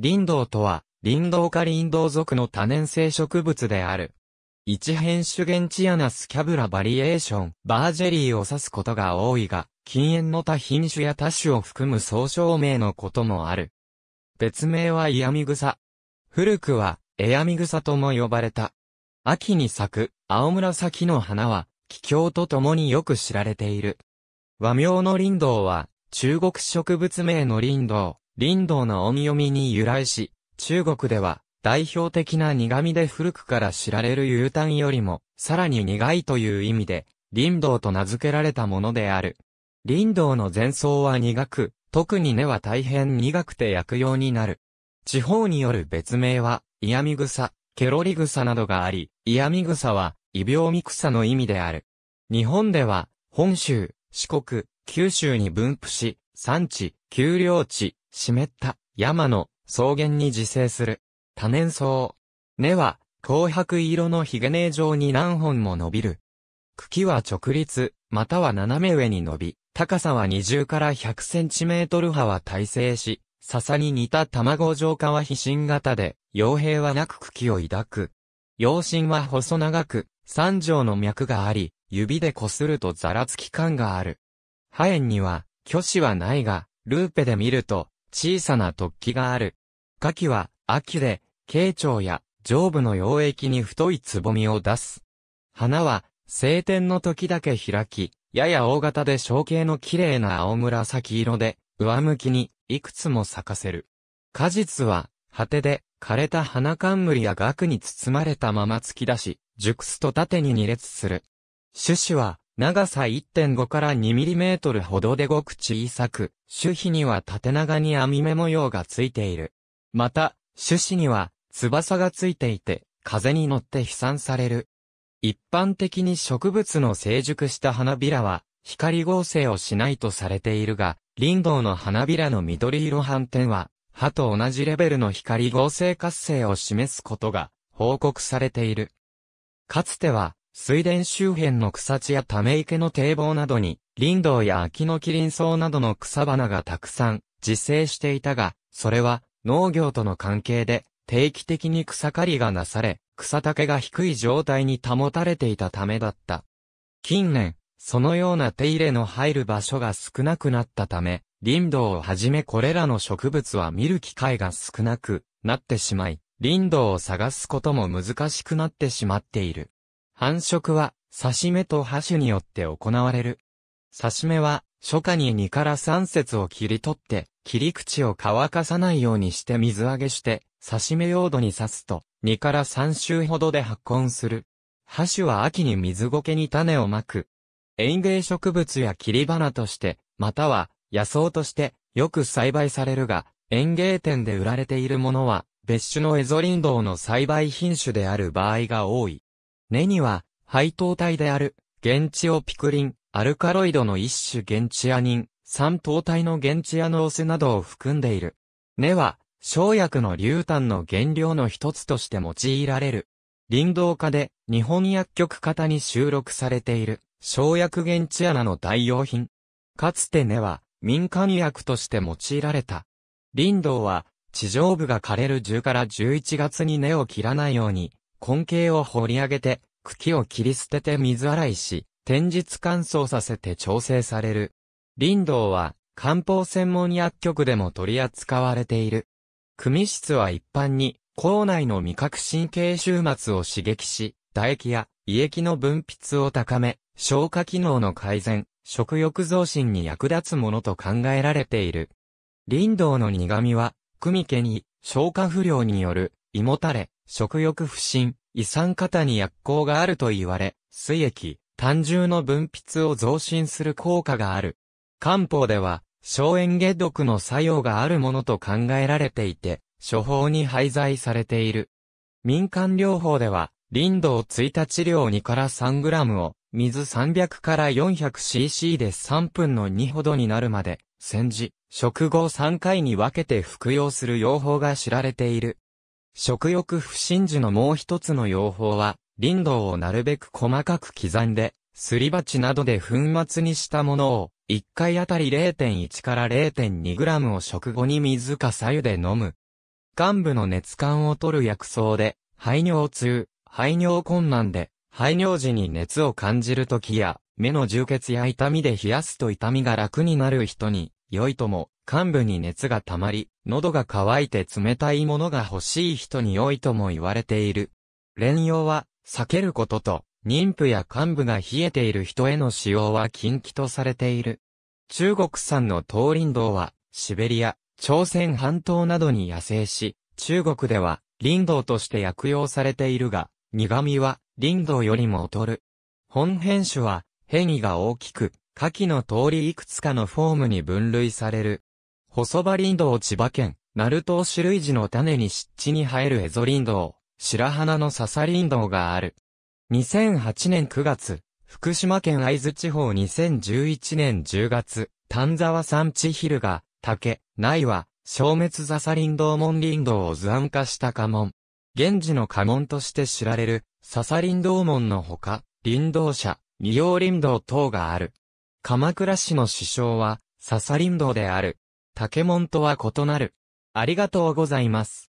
林道とは、林道か林道属の多年生植物である。一変種源チアナスキャブラバリエーション、バージェリーを指すことが多いが、禁煙の多品種や多種を含む総称名のこともある。別名はイヤミグサ。古くは、エヤミグサとも呼ばれた。秋に咲く、青紫の花は、気境とともによく知られている。和名の林道は、中国植物名の林道、林道の音読みに由来し、中国では代表的な苦味で古くから知られる牛丹よりも、さらに苦いという意味で、林道と名付けられたものである。林道の前奏は苦く、特に根は大変苦くて薬用になる。地方による別名は、嫌味草、ケロリ草などがあり、嫌味草は、異病味草の意味である。日本では、本州、四国、九州に分布し、山地、丘陵地、湿った山の草原に自生する。多年草。根は紅白色のヒゲ根状に何本も伸びる。茎は直立、または斜め上に伸び、高さは20から100センチメートル幅耐性し、笹に似た卵状化は非新型で、傭兵はなく茎を抱く。陽心は細長く、三条の脈があり、指でこするとざらつき感がある。ハ炎には、虚子はないが、ルーペで見ると、小さな突起がある。夏季は、秋で、慶長や上部の溶液に太いつぼみを出す。花は、晴天の時だけ開き、やや大型で小径の綺麗な青紫色で、上向きに、いくつも咲かせる。果実は、果てで、枯れた花冠や額に包まれたまま突き出し、熟すと縦に二列する。種子は、長さ1.5から2ミリメートルほどでごく小さく、種皮には縦長に網目模様がついている。また、種子には翼がついていて、風に乗って飛散される。一般的に植物の成熟した花びらは、光合成をしないとされているが、林道の花びらの緑色斑点は、葉と同じレベルの光合成活性を示すことが報告されている。かつては、水田周辺の草地やため池の堤防などに、林道や秋の麒麟草などの草花がたくさん自生していたが、それは農業との関係で定期的に草刈りがなされ、草丈が低い状態に保たれていたためだった。近年、そのような手入れの入る場所が少なくなったため、林道をはじめこれらの植物は見る機会が少なくなってしまい、林道を探すことも難しくなってしまっている。繁殖は、刺し目とハ種によって行われる。刺し目は、初夏に2から3節を切り取って、切り口を乾かさないようにして水揚げして、刺し目用土に刺すと、2から3週ほどで発根する。ハ種は秋に水苔に種をまく。園芸植物や切り花として、または野草としてよく栽培されるが、園芸店で売られているものは、別種のエゾリンドウの栽培品種である場合が多い。根には、配糖体である、現地オピクリン、アルカロイドの一種現地アニン、三糖体の現地アノースなどを含んでいる。根は、生薬の硫炭の原料の一つとして用いられる。林道家で日本薬局型に収録されている生薬現地ナの代用品。かつて根は民間薬として用いられた。林道は地上部が枯れる10から11月に根を切らないように根茎を掘り上げて、茎を切り捨てて水洗いし、天日乾燥させて調整される。林道は、漢方専門薬局でも取り扱われている。組室は一般に、口内の味覚神経終末を刺激し、唾液や胃液の分泌を高め、消化機能の改善、食欲増進に役立つものと考えられている。林道の苦味は、クミケに消化不良による胃もたれ、食欲不振、胃酸過多に薬効があると言われ、水液、胆汁の分泌を増進する効果がある。漢方では、消炎解毒の作用があるものと考えられていて、処方に廃材されている。民間療法では、林道追をついた治療2から3グラムを、水300から 400cc で3分の2ほどになるまで、煎じ、食後3回に分けて服用する用法が知られている。食欲不振時のもう一つの用法は、林道をなるべく細かく刻んで、すり鉢などで粉末にしたものを、1回あたり0.1から 0.2g を食後に水か左右で飲む。患部の熱感を取る薬草で、排尿痛、排尿困難で、排尿時に熱を感じる時や、目の充血や痛みで冷やすと痛みが楽になる人に、良いとも、患部に熱が溜まり、喉が渇いて冷たいものが欲しい人に良いとも言われている。連用は、避けることと、妊婦や患部が冷えている人への使用は禁忌とされている。中国産の東林道は、シベリア、朝鮮半島などに野生し、中国では、林道として薬用されているが、苦味は、林道よりも劣る。本編種は、変異が大きく、下記の通りいくつかのフォームに分類される。細葉林道千葉県、鳴門種類樹の種に湿地に生えるエゾ林道、白花の笹林道がある。2008年9月、福島県合津地方2011年10月、丹沢山地ヒルが、竹、内は、消滅笹林道門林道を図案化した家紋。現時の家紋として知られる、笹林道門のほか、林道社、二葉林道等がある。鎌倉市の師匠は、笹林道である。竹門とは異なる。ありがとうございます。